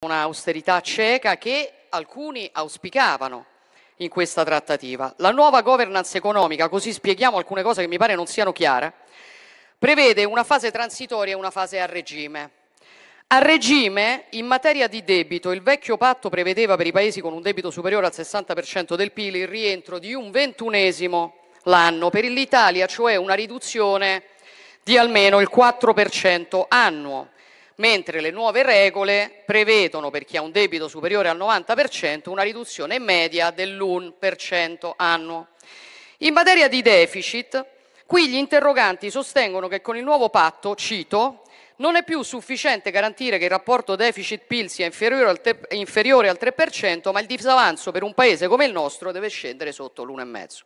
un'austerità cieca che alcuni auspicavano in questa trattativa. La nuova governance economica, così spieghiamo alcune cose che mi pare non siano chiare, prevede una fase transitoria e una fase a regime. A regime, in materia di debito, il vecchio patto prevedeva per i paesi con un debito superiore al 60% del PIL il rientro di un ventunesimo l'anno, per l'Italia cioè una riduzione di almeno il 4% annuo mentre le nuove regole prevedono per chi ha un debito superiore al 90% una riduzione media dell'1% annuo. In materia di deficit, qui gli interroganti sostengono che con il nuovo patto, cito, non è più sufficiente garantire che il rapporto deficit-PIL sia inferiore al, te- inferiore al 3%, ma il disavanzo per un paese come il nostro deve scendere sotto l'1,5%.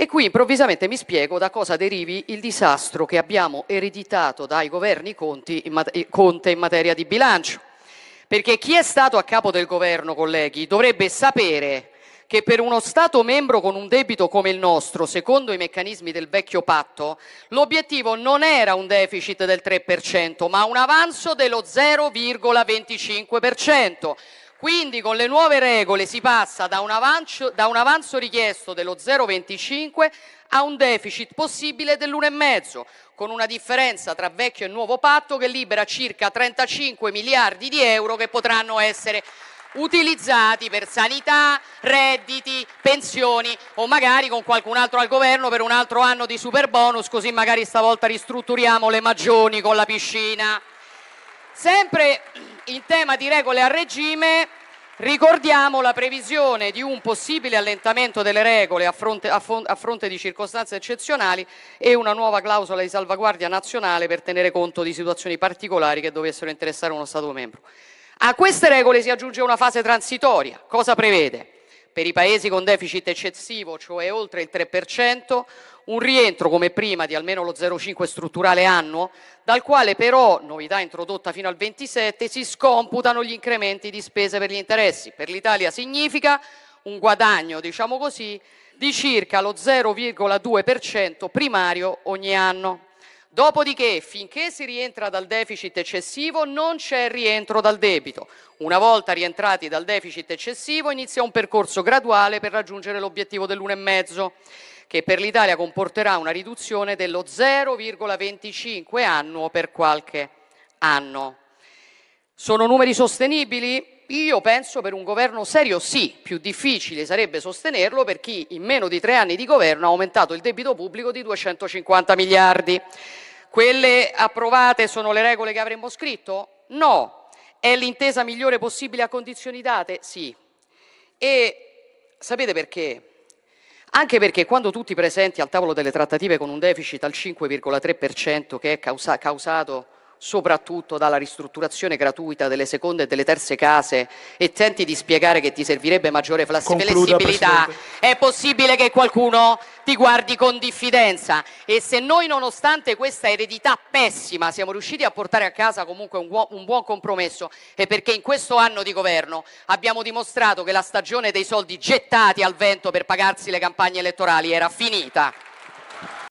E qui improvvisamente mi spiego da cosa derivi il disastro che abbiamo ereditato dai governi eh, Conte in materia di bilancio. Perché chi è stato a capo del governo, colleghi, dovrebbe sapere che per uno Stato membro con un debito come il nostro, secondo i meccanismi del vecchio patto, l'obiettivo non era un deficit del 3%, ma un avanzo dello 0,25%. Quindi con le nuove regole si passa da un avanzo, da un avanzo richiesto dello 0,25 a un deficit possibile dell'1,5, con una differenza tra vecchio e nuovo patto che libera circa 35 miliardi di euro che potranno essere utilizzati per sanità, redditi, pensioni o magari con qualcun altro al governo per un altro anno di super bonus, così magari stavolta ristrutturiamo le magioni con la piscina. Sempre in tema di regole a regime ricordiamo la previsione di un possibile allentamento delle regole a fronte, a fronte, a fronte di circostanze eccezionali e una nuova clausola di salvaguardia nazionale per tenere conto di situazioni particolari che dovessero interessare uno Stato membro. A queste regole si aggiunge una fase transitoria. Cosa prevede? per i paesi con deficit eccessivo, cioè oltre il 3%, un rientro come prima di almeno lo 0,5 strutturale annuo, dal quale però, novità introdotta fino al 27, si scomputano gli incrementi di spese per gli interessi. Per l'Italia significa un guadagno, diciamo così, di circa lo 0,2% primario ogni anno. Dopodiché, finché si rientra dal deficit eccessivo, non c'è rientro dal debito. Una volta rientrati dal deficit eccessivo, inizia un percorso graduale per raggiungere l'obiettivo dell'1,5, che per l'Italia comporterà una riduzione dello 0,25 annuo per qualche anno. Sono numeri sostenibili? Io penso per un governo serio sì, più difficile sarebbe sostenerlo per chi in meno di tre anni di governo ha aumentato il debito pubblico di 250 miliardi. Quelle approvate sono le regole che avremmo scritto? No. È l'intesa migliore possibile a condizioni date? Sì. E sapete perché? Anche perché quando tu ti presenti al tavolo delle trattative con un deficit al 5,3% che è causa- causato soprattutto dalla ristrutturazione gratuita delle seconde e delle terze case e tenti di spiegare che ti servirebbe maggiore flessibilità, Presidente. è possibile che qualcuno ti guardi con diffidenza e se noi nonostante questa eredità pessima siamo riusciti a portare a casa comunque un, buo, un buon compromesso è perché in questo anno di governo abbiamo dimostrato che la stagione dei soldi gettati al vento per pagarsi le campagne elettorali era finita.